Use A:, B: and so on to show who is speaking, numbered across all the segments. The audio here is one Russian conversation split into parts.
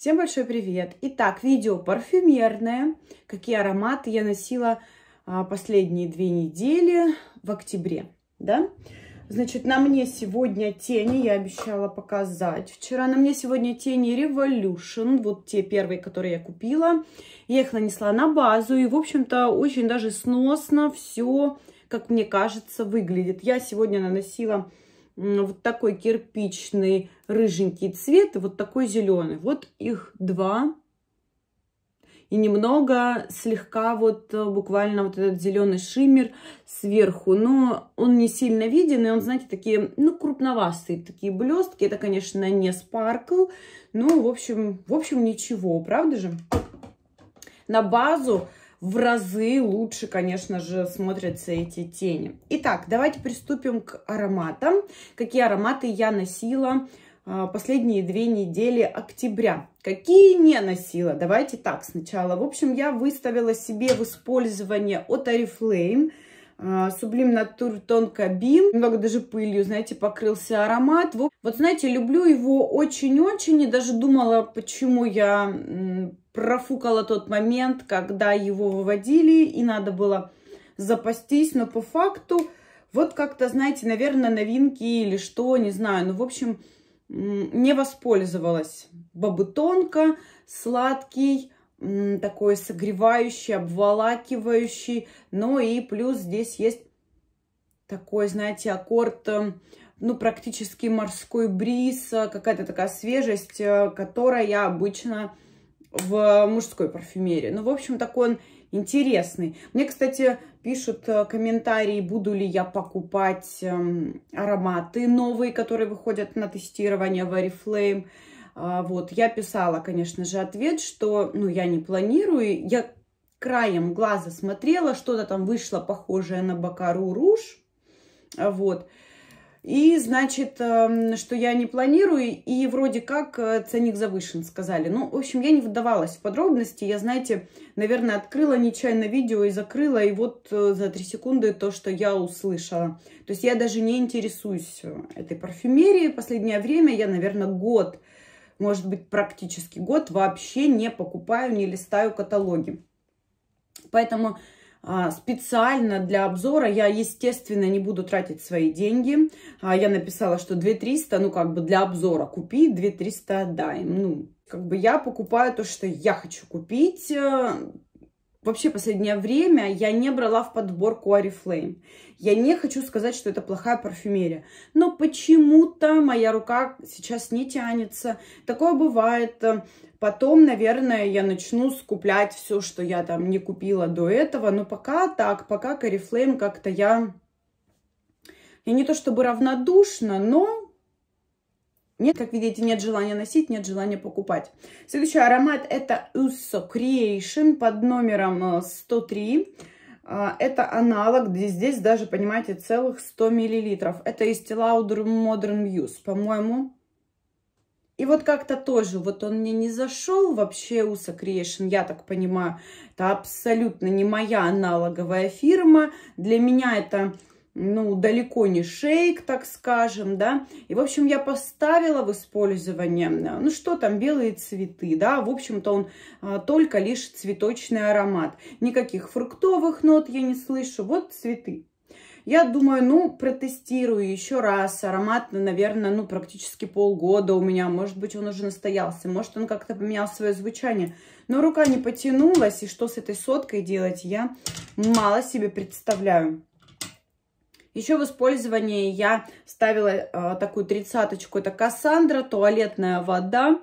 A: Всем большой привет! Итак, видео парфюмерное. Какие ароматы я носила а, последние две недели в октябре, да? Значит, на мне сегодня тени, я обещала показать вчера. На мне сегодня тени Revolution, вот те первые, которые я купила. Я их нанесла на базу, и, в общем-то, очень даже сносно все, как мне кажется, выглядит. Я сегодня наносила вот такой кирпичный рыженький цвет и вот такой зеленый. Вот их два. И немного слегка вот э, буквально вот этот зеленый шиммер сверху. Но он не сильно виден, и он, знаете, такие, ну, крупноватые такие блестки. Это, конечно, не спаркл, но, в общем, в общем, ничего, правда же? На базу в разы лучше, конечно же, смотрятся эти тени. Итак, давайте приступим к ароматам. Какие ароматы я носила а, последние две недели октября. Какие не носила? Давайте так сначала. В общем, я выставила себе в использование от Oriflame а, Сублим Натур Тонко Бим. Немного даже пылью, знаете, покрылся аромат. Вот, вот знаете, люблю его очень-очень. И даже думала, почему я профукала тот момент, когда его выводили. И надо было запастись. Но по факту, вот как-то, знаете, наверное, новинки или что, не знаю. Ну, в общем, не воспользовалась. Бабы тонко, сладкий такой согревающий, обволакивающий. Ну и плюс здесь есть такой, знаете, аккорд, э, ну, практически морской бриз, э, какая-то такая свежесть, э, которая я обычно в мужской парфюмерии. Ну, в общем, такой он интересный. Мне, кстати, пишут комментарии, буду ли я покупать эм, ароматы новые, которые выходят на тестирование в Oriflame. А, вот, я писала, конечно же, ответ, что, ну, я не планирую. Я краем глаза смотрела, что-то там вышло похожее на Бакару Руж. А, вот. И, значит, эм, что я не планирую, и вроде как э, ценник завышен, сказали. Ну, в общем, я не вдавалась в подробности. Я, знаете, наверное, открыла нечаянно видео и закрыла, и вот э, за три секунды то, что я услышала. То есть я даже не интересуюсь э, этой парфюмерией. Последнее время я, наверное, год может быть, практически год вообще не покупаю, не листаю каталоги. Поэтому а, специально для обзора я, естественно, не буду тратить свои деньги. А, я написала, что 2300, ну, как бы для обзора купи, 2300 отдай. Ну, как бы я покупаю то, что я хочу купить, э, вообще последнее время я не брала в подборку Арифлейм. Я не хочу сказать, что это плохая парфюмерия. Но почему-то моя рука сейчас не тянется. Такое бывает. Потом, наверное, я начну скуплять все, что я там не купила до этого. Но пока так, пока к Oriflame как-то я... Я не то чтобы равнодушна, но нет, как видите, нет желания носить, нет желания покупать. Следующий аромат это Uso Creation под номером 103. Э, э, это аналог, здесь даже, понимаете, целых 100 миллилитров. Это из Lauder Modern Muse, по-моему. И вот как-то тоже, вот он мне не зашел вообще, Уса Creation, я так понимаю, это абсолютно не моя аналоговая фирма. Для меня это ну, далеко не шейк, так скажем, да. И, в общем, я поставила в использование, ну, что там, белые цветы, да. В общем-то, он а, только лишь цветочный аромат. Никаких фруктовых нот я не слышу. Вот цветы. Я думаю, ну, протестирую еще раз. Аромат, ну, наверное, ну, практически полгода у меня. Может быть, он уже настоялся. Может, он как-то поменял свое звучание. Но рука не потянулась, и что с этой соткой делать, я мало себе представляю. Еще в использовании я ставила э, такую тридцаточку. Это Кассандра, туалетная вода.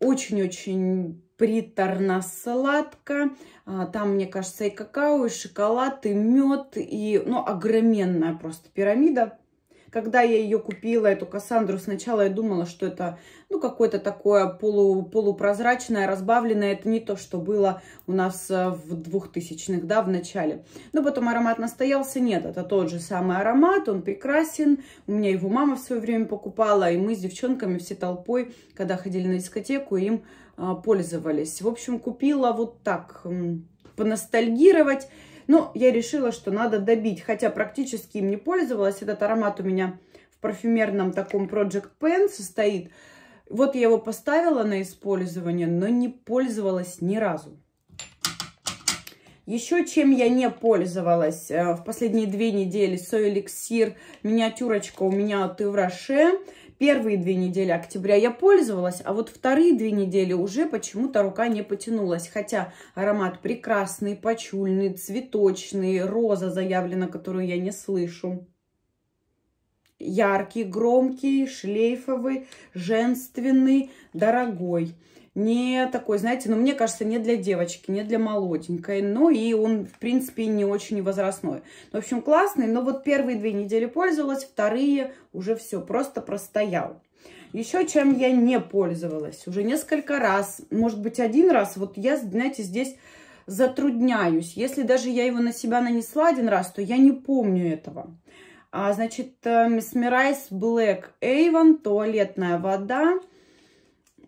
A: Очень-очень приторно-сладко. А, там, мне кажется, и какао, и шоколад, и мед, и, ну, огроменная просто пирамида. Когда я ее купила, эту Кассандру, сначала я думала, что это, ну, какое-то такое полу, полупрозрачное, разбавленное. Это не то, что было у нас э, в 2000-х, да, в начале. Но потом аромат настоялся. Нет, это тот же самый аромат, он прекрасен. У меня его мама в свое время покупала, и мы с девчонками все толпой, когда ходили на дискотеку, им э, пользовались. В общем, купила вот так, поностальгировать. Но я решила, что надо добить, хотя практически им не пользовалась. Этот аромат у меня в парфюмерном таком Project Pen состоит. Вот я его поставила на использование, но не пользовалась ни разу. Еще чем я не пользовалась э, в последние две недели, соэликсир, миниатюрочка у меня от Ивраше. Первые две недели октября я пользовалась, а вот вторые две недели уже почему-то рука не потянулась. Хотя аромат прекрасный, почульный, цветочный, роза заявлена, которую я не слышу. Яркий, громкий, шлейфовый, женственный, дорогой не такой, знаете, ну, мне кажется, не для девочки, не для молоденькой, ну и он, в принципе, не очень возрастной. Ну, в общем, классный, но вот первые две недели пользовалась, вторые уже все, просто простоял. Еще чем я не пользовалась, уже несколько раз, может быть, один раз, вот я, знаете, здесь затрудняюсь. Если даже я его на себя нанесла один раз, то я не помню этого. А, значит, Miss Mirais Black Avon, туалетная вода,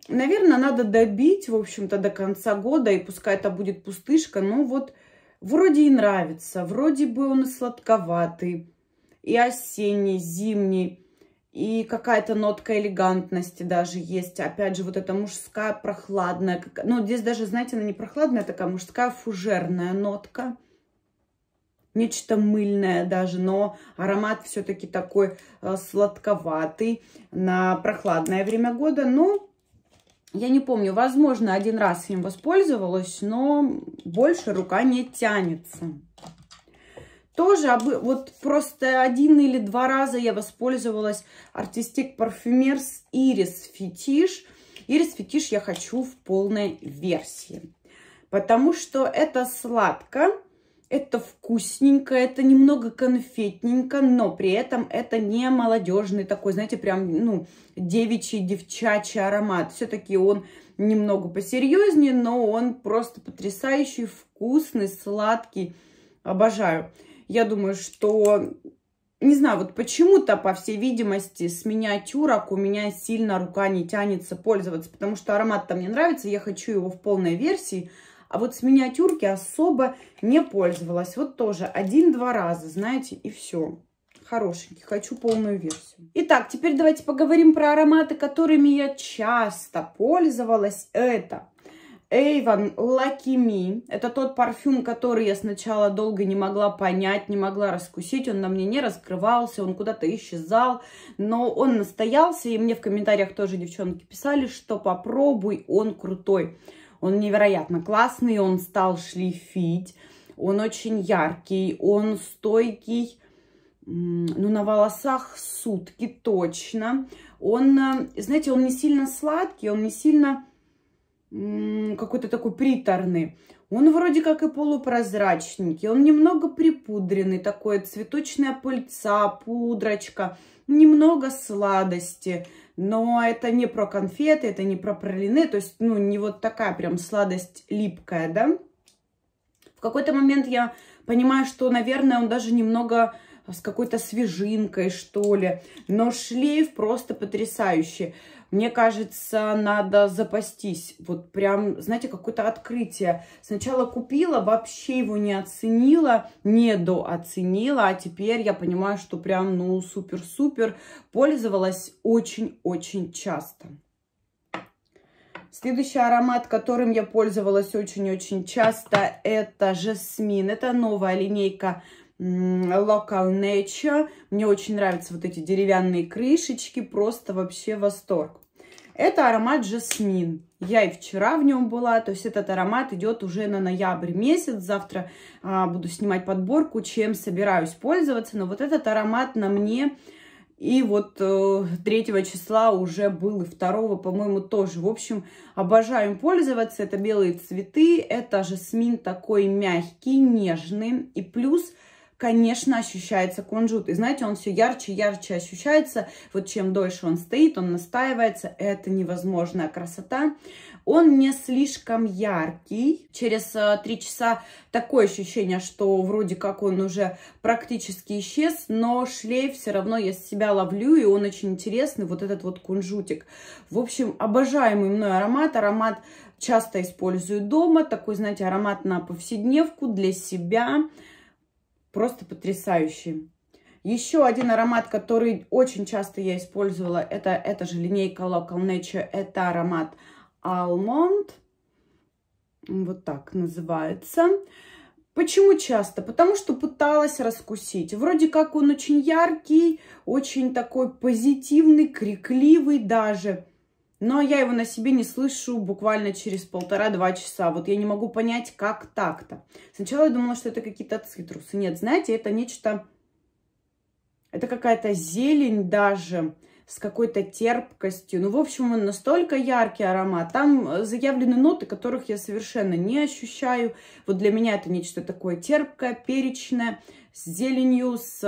A: наверное, надо добить, в общем-то, до конца года, и пускай это будет пустышка, но вот вроде и нравится, вроде бы он и сладковатый, и осенний, зимний, и какая-то нотка элегантности даже есть. Опять же, вот эта мужская прохладная, ну, здесь даже, знаете, она не прохладная а такая, мужская фужерная нотка, нечто мыльное даже, но аромат все-таки такой э, сладковатый на прохладное время года, но ну, я не помню, возможно, один раз им воспользовалась, но больше рука не тянется. Тоже, вот просто один или два раза я воспользовалась артистик Parfumers Iris Фетиш. Iris Фетиш я хочу в полной версии, потому что это сладко, это вкусненько, это немного конфетненько, но при этом это не молодежный такой, знаете, прям, ну, девичий, девчачий аромат. Все-таки он немного посерьезнее, но он просто потрясающий, вкусный, сладкий. Обожаю. Я думаю, что не знаю, вот почему-то, по всей видимости, с миниатюрок у меня сильно рука не тянется пользоваться, потому что аромат-то мне нравится, я хочу его в полной версии, а вот с миниатюрки особо не пользовалась. Вот тоже один-два раза, знаете, и все. Хорошенький, хочу полную версию. Итак, теперь давайте поговорим про ароматы, которыми я часто пользовалась. Это Avon Lucky Me. Это тот парфюм, который я сначала долго не могла понять, не могла раскусить. Он на мне не раскрывался, он куда-то исчезал. Но он настоялся, и мне в комментариях тоже девчонки писали, что попробуй, он крутой. Он невероятно классный, он стал шлифить, он очень яркий, он стойкий, ну, на волосах сутки точно. Он, э, знаете, он не сильно сладкий, он не сильно какой-то такой приторный. Он вроде как и полупрозрачненький, он немного припудренный, такое цветочная пыльца, пудрочка, немного сладости – но это не про конфеты, это не про пролины, то есть, ну, не вот такая прям сладость липкая, да. В какой-то момент я понимаю, что, наверное, он даже немного с какой-то свежинкой, что ли, но шлейф просто потрясающий. Мне кажется, надо запастись. Вот прям, знаете, какое-то открытие. Сначала купила, вообще его не оценила, недооценила, а теперь я понимаю, что прям, ну, супер-супер. Пользовалась очень-очень часто. Следующий аромат, которым я пользовалась очень-очень часто, это жасмин. Это новая линейка Local Nature. Мне очень нравятся вот эти деревянные крышечки. Просто вообще восторг. Это аромат жасмин. Я и вчера в нем была, то есть этот аромат идет уже на ноябрь месяц. Завтра а, буду снимать подборку, чем собираюсь пользоваться. Но вот этот аромат на мне и вот э, 3 числа уже был, и 2, по-моему, тоже. В общем, обожаем пользоваться. Это белые цветы, это жасмин такой мягкий, нежный. И плюс конечно, ощущается кунжут. И знаете, он все ярче ярче ощущается. Вот чем дольше он стоит, он настаивается. Это невозможная красота. Он не слишком яркий. Через э, три часа такое ощущение, что вроде как он уже практически исчез, но шлейф все равно я себя ловлю, и он очень интересный, вот этот вот кунжутик. В общем, обожаемый мной аромат. Аромат часто использую дома, такой, знаете, аромат на повседневку для себя. Просто потрясающий. Еще один аромат, который очень часто я использовала, это, эта же линейка Local Nature. Это аромат Almond. Вот так называется. Почему часто? Потому что пыталась раскусить. Вроде как он очень яркий, очень такой позитивный, крикливый даже но я его на себе не слышу буквально через полтора-два часа. Вот я не могу понять, как так-то. Сначала я думала, что это какие-то цитрусы. Нет, знаете, это нечто... Это какая-то зелень даже с какой-то терпкостью. Ну, в общем, он настолько яркий аромат. Там э, заявлены ноты, которых я совершенно не ощущаю. Вот для меня это нечто такое терпкое, перечное, с зеленью, с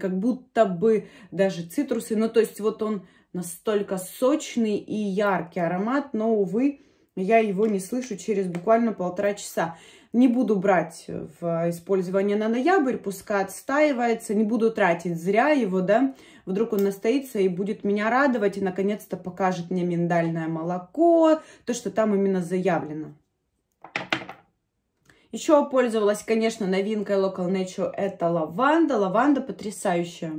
A: как будто бы даже цитрусы Ну, то есть вот он настолько сочный и яркий аромат, но, увы, я его не слышу через буквально полтора часа. Не буду брать э, в использование на ноябрь, пускай отстаивается, не буду тратить зря его, да. Вдруг он настоится и будет меня радовать, и наконец-то покажет мне миндальное молоко, то, что там именно заявлено. Еще пользовалась, конечно, новинкой Local Nature, это лаванда. Лаванда потрясающая.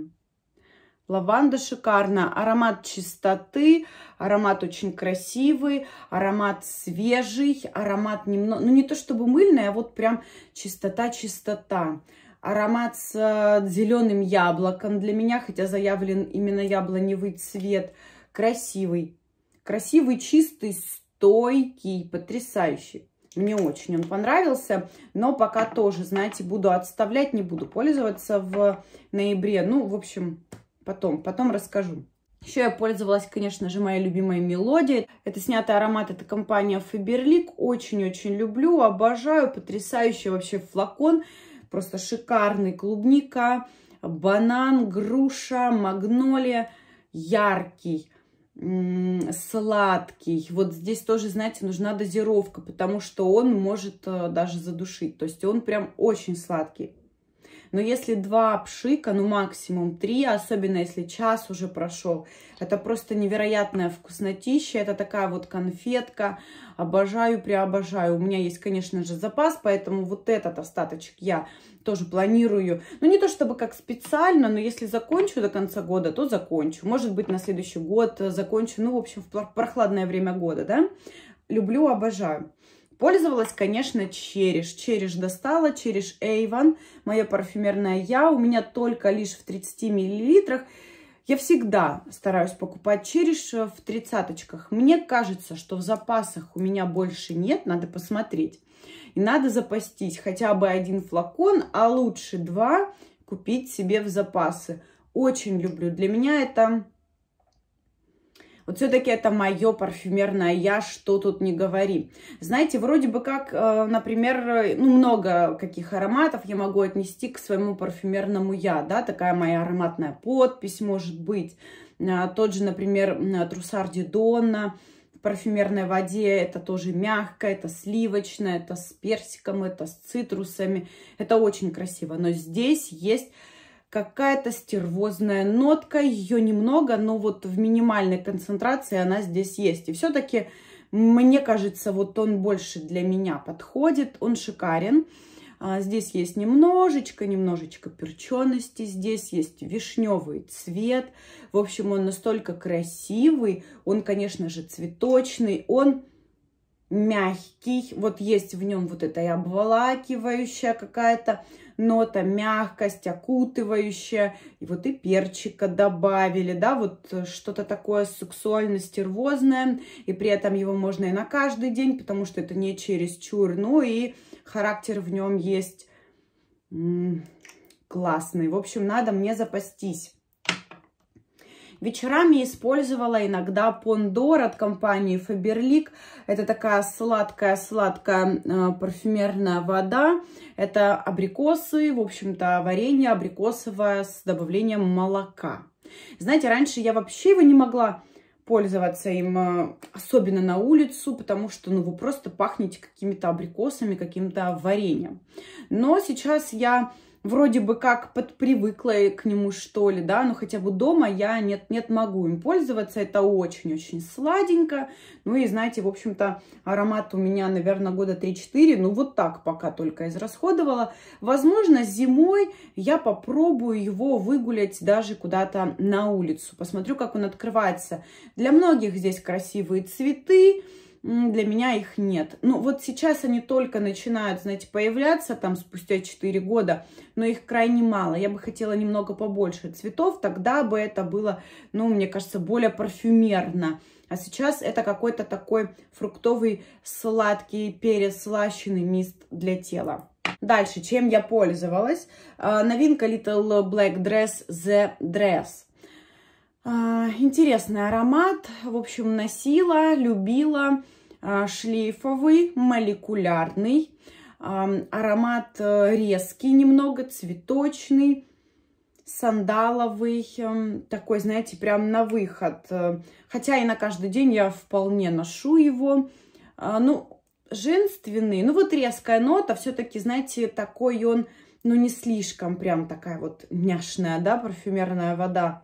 A: Лаванда шикарная, аромат чистоты, аромат очень красивый, аромат свежий, аромат немного, ну не то чтобы мыльный, а вот прям чистота-чистота. Аромат с э, зеленым яблоком для меня, хотя заявлен именно яблоневый цвет. Красивый, красивый, чистый, стойкий, потрясающий. Мне очень он понравился, но пока тоже, знаете, буду отставлять, не буду пользоваться в ноябре. Ну, в общем, потом, потом расскажу. Еще я пользовалась, конечно же, моей любимой мелодией. Это снятый аромат, это компания Faberlic. Очень-очень люблю, обожаю. Потрясающий вообще флакон. Просто шикарный. Клубника, банан, груша, магнолия. Яркий, сладкий. Вот здесь тоже, знаете, нужна дозировка, потому что он может э, даже задушить. То есть он прям очень сладкий. Но если два пшика, ну максимум три, особенно если час уже прошел, это просто невероятная вкуснотища. Это такая вот конфетка. Обожаю, преобожаю. У меня есть, конечно же, запас, поэтому вот этот остаточек я тоже планирую. Ну, не то чтобы как специально, но если закончу до конца года, то закончу. Может быть, на следующий год закончу. Ну, в общем, в прохладное время года, да. Люблю, обожаю. Пользовалась, конечно, Череш. Череш достала, Череш Эйван, моя парфюмерная я. У меня только лишь в 30 миллилитрах. Я всегда стараюсь покупать череш э, в тридцаточках. Мне кажется, что в запасах у меня больше нет, надо посмотреть. И надо запастись хотя бы один флакон, а лучше два купить себе в запасы. Очень люблю. Для меня это вот все-таки это мое парфюмерное я, что тут не говори. Знаете, вроде бы как, э, например, э, ну, много каких ароматов я могу отнести к своему парфюмерному я, да, такая моя ароматная подпись может быть. Э, тот же, например, Трусар Дидона, парфюмерной воде. Это тоже мягкое, это сливочное, это с персиком, это с цитрусами. Это очень красиво. Но здесь есть какая-то стервозная нотка. Ее немного, но вот в минимальной концентрации она здесь есть. И все-таки, мне кажется, вот он больше для меня подходит. Он шикарен. А, здесь есть немножечко, немножечко перчености, здесь есть вишневый цвет. В общем, он настолько красивый, он, конечно же, цветочный, он мягкий, вот есть в нем вот эта и обволакивающая какая-то нота, мягкость, окутывающая, и вот и перчика добавили, да, вот что-то такое сексуально стервозное, и при этом его можно и на каждый день, потому что это не чересчур, ну и характер в нем есть классный, в общем, надо мне запастись. Вечерами использовала иногда Пондор от компании Фаберлик. Это такая сладкая-сладкая э, парфюмерная вода. Это абрикосы, в общем-то, варенье абрикосовое с добавлением молока. Знаете, раньше я вообще его не могла пользоваться им, э, особенно на улицу, потому что, ну, вы просто пахнете какими-то абрикосами, каким-то вареньем. Но сейчас я вроде бы как подпривыкла к нему, что ли, да, но хотя бы дома я нет-нет могу им пользоваться, это очень-очень сладенько, ну и, знаете, в общем-то, аромат у меня, наверное, года 3-4, ну вот так пока только израсходовала. Возможно, зимой я попробую его выгулять даже куда-то на улицу, посмотрю, как он открывается. Для многих здесь красивые цветы, для меня их нет. Ну, вот сейчас они только начинают, знаете, появляться там спустя 4 года, но их крайне мало. Я бы хотела немного побольше цветов, тогда бы это было, ну, мне кажется, более парфюмерно. А сейчас это какой-то такой фруктовый, сладкий, переслащенный мист для тела. Дальше, чем я пользовалась? А, новинка Little Black Dress The Dress. А, интересный аромат, в общем, носила, любила, а, шлейфовый, молекулярный, а, аромат э, резкий немного, цветочный, сандаловый, эм, такой, знаете, прям на выход. Э, хотя и на каждый день я вполне ношу его. Ну, женственный, ну вот резкая нота, все-таки, знаете, такой он, ну не слишком прям такая вот няшная, да, парфюмерная вода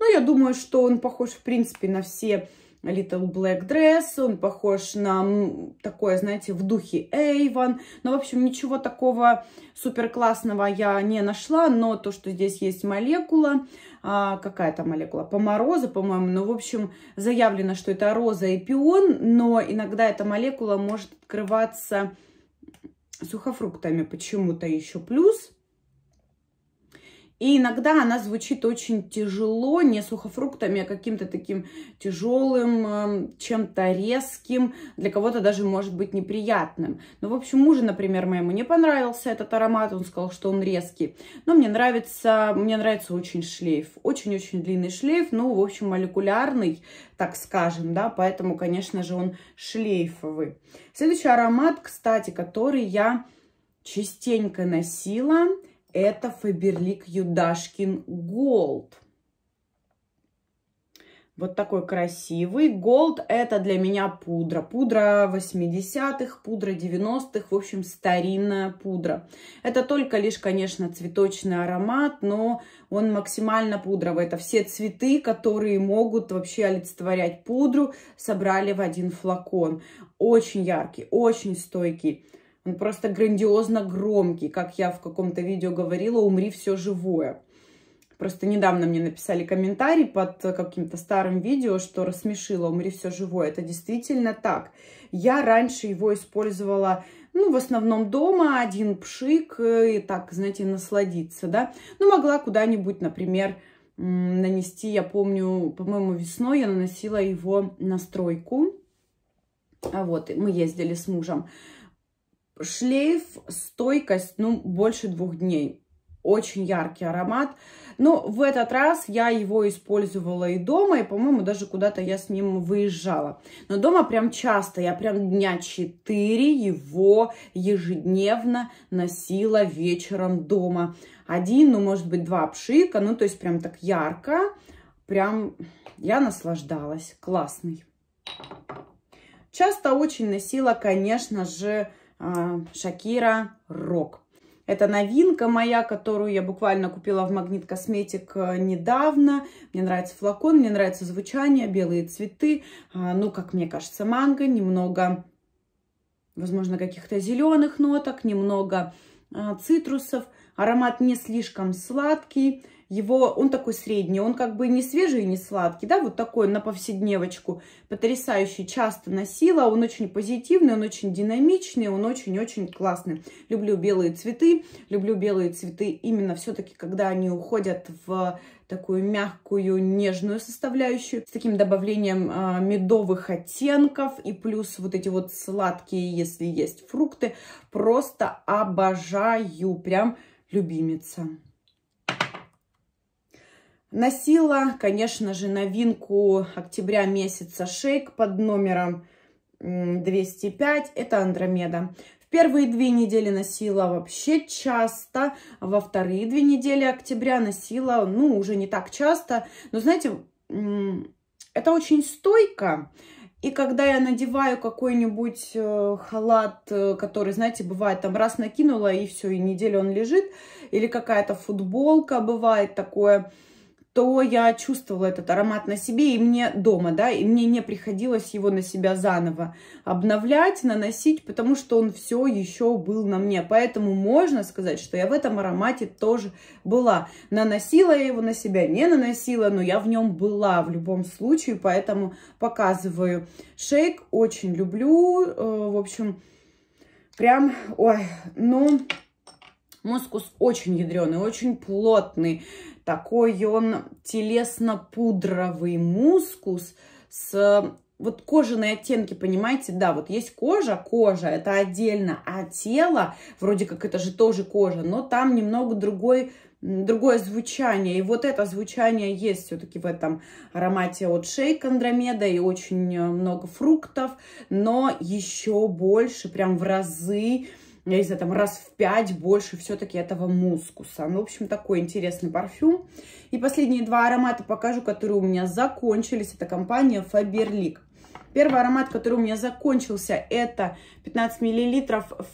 A: но ну, я думаю, что он похож, в принципе, на все Little Black Dress, он похож на такое, знаете, в духе Эйван. Но, ну, в общем, ничего такого супер классного я не нашла, но то, что здесь есть молекула, а, какая то молекула, помороза, по-моему, ну, в общем, заявлено, что это роза и пион, но иногда эта молекула может открываться сухофруктами почему-то еще плюс – и иногда она звучит очень тяжело, не сухофруктами, а каким-то таким тяжелым, эм, чем-то резким, для кого-то даже может быть неприятным. Но, ну, в общем, мужу, например, моему не понравился этот аромат, он сказал, что он резкий. Но мне нравится, мне нравится очень шлейф, очень-очень длинный шлейф, ну, в общем, молекулярный, так скажем, да, поэтому, конечно же, он шлейфовый. Следующий аромат, кстати, который я частенько носила – это Фаберлик Юдашкин Голд. Вот такой красивый. Голд это для меня пудра. Пудра 80-х, пудра 90-х. В общем, старинная пудра. Это только лишь, конечно, цветочный аромат, но он максимально пудровый. Это все цветы, которые могут вообще олицетворять пудру, собрали в один флакон. Очень яркий, очень стойкий. Он просто грандиозно громкий, как я в каком-то видео говорила, умри все живое. Просто недавно мне написали комментарий под каким-то старым видео, что рассмешило «Умри все живое». Это действительно так. Я раньше его использовала, ну, в основном дома, один пшик, э, и так, знаете, насладиться, да. Ну, могла куда-нибудь, например, нанести, я помню, по-моему, весной я наносила его на стройку. А вот, мы ездили с мужем. Шлейф, стойкость, ну, больше двух дней. Очень яркий аромат. Но в этот раз я его использовала и дома, и, по-моему, даже куда-то я с ним выезжала. Но дома прям часто, я прям дня четыре его ежедневно носила вечером дома. Один, ну, может быть, два пшика, ну, то есть прям так ярко. Прям я наслаждалась. Классный. Часто очень носила, конечно же, а, Шакира Рок. Это новинка моя, которую я буквально купила в Магнит Косметик э, недавно. Мне нравится флакон, мне нравится звучание, белые цветы. А, ну, как мне кажется, манго, немного, возможно, каких-то зеленых ноток, немного а, цитрусов. Аромат не слишком сладкий, его, он такой средний, он как бы не свежий не сладкий, да, вот такой на повседневочку. Потрясающий, часто носила, он очень позитивный, он очень динамичный, он очень-очень классный. Люблю белые цветы, люблю белые цветы именно все-таки, когда они уходят в такую мягкую, нежную составляющую, с таким добавлением э, медовых оттенков и плюс вот эти вот сладкие, если есть фрукты. Просто обожаю, прям любимица. Носила, конечно же, новинку октября месяца шейк под номером 205. Это Андромеда. В первые две недели носила вообще часто. Во вторые две недели октября носила, ну, уже не так часто. Но, знаете, это очень стойко. И когда я надеваю какой-нибудь э, халат, э, который, знаете, бывает, там раз накинула, и все, и неделю он лежит, или какая-то футболка бывает такое, то я чувствовала этот аромат на себе и мне дома, да, и мне не приходилось его на себя заново обновлять, наносить, потому что он все еще был на мне. Поэтому можно сказать, что я в этом аромате тоже была. Наносила я его на себя, не наносила, но я в нем была в любом случае, поэтому показываю. Шейк очень люблю, э, в общем, прям, ой, ну... Мускус очень ядреный, очень плотный такой он телесно-пудровый мускус с вот кожаные оттенки, понимаете, да, вот есть кожа, кожа, это отдельно, а тело, вроде как это же тоже кожа, но там немного другой, другое звучание, и вот это звучание есть все-таки в этом аромате от Шейк Андромеда, и очень э, много фруктов, но еще больше, прям в разы, не знаю, там раз в пять больше все-таки этого мускуса. Ну, в общем, такой интересный парфюм. И последние два аромата покажу, которые у меня закончились. Это компания Faberlic. Первый аромат, который у меня закончился, это 15 мл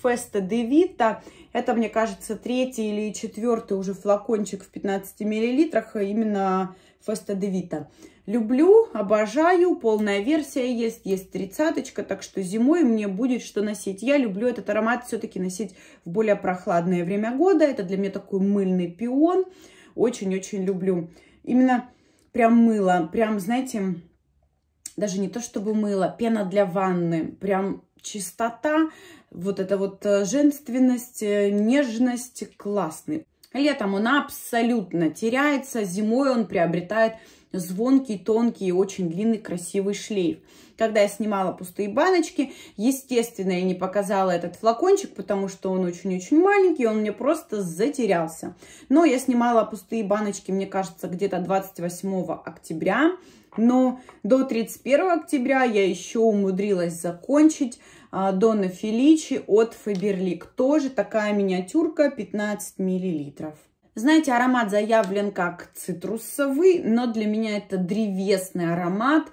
A: Феста Девита. Это, мне кажется, третий или четвертый уже флакончик в 15 мл, именно Феста Девита. Люблю, обожаю, полная версия есть, есть тридцаточка, так что зимой мне будет что носить. Я люблю этот аромат все-таки носить в более прохладное время года. Это для меня такой мыльный пион. Очень-очень люблю. Именно прям мыло, прям, знаете, даже не то чтобы мыло, пена для ванны, прям чистота, вот эта вот э, женственность, э, нежность, классный. Летом он абсолютно теряется, зимой он приобретает звонкий, тонкий и очень длинный красивый шлейф. Когда я снимала пустые баночки, естественно, я не показала этот флакончик, потому что он очень-очень маленький, он мне просто затерялся. Но я снимала пустые баночки, мне кажется, где-то 28 октября. Но до 31 октября я еще умудрилась закончить а, Дона Феличи от Фаберлик. Тоже такая миниатюрка 15 миллилитров. Знаете, аромат заявлен как цитрусовый, но для меня это древесный аромат.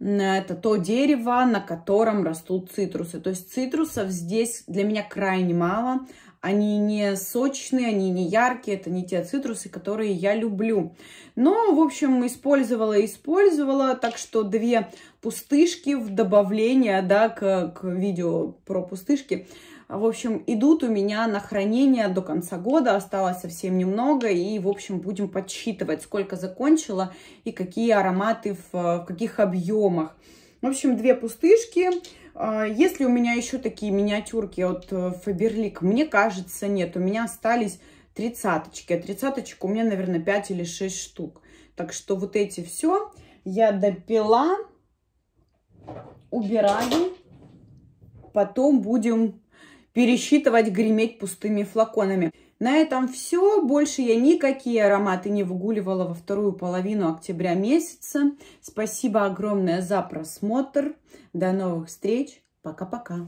A: Это то дерево, на котором растут цитрусы. То есть цитрусов здесь для меня крайне мало. Они не сочные, они не яркие, это не те цитрусы, которые я люблю. Но, в общем, использовала и использовала, так что две пустышки в добавление, да, к, к видео про пустышки – в общем, идут у меня на хранение до конца года, осталось совсем немного, и, в общем, будем подсчитывать, сколько закончила и какие ароматы в, в каких объемах. В общем, две пустышки. А, Если у меня еще такие миниатюрки от э, Faberlic мне кажется, нет, у меня остались тридцаточки. А тридцаточек у меня, наверное, 5 или 6 штук. Так что вот эти все я допила, убираю. Потом будем пересчитывать, греметь пустыми флаконами. На этом все. Больше я никакие ароматы не выгуливала во вторую половину октября месяца. Спасибо огромное за просмотр. До новых встреч. Пока-пока.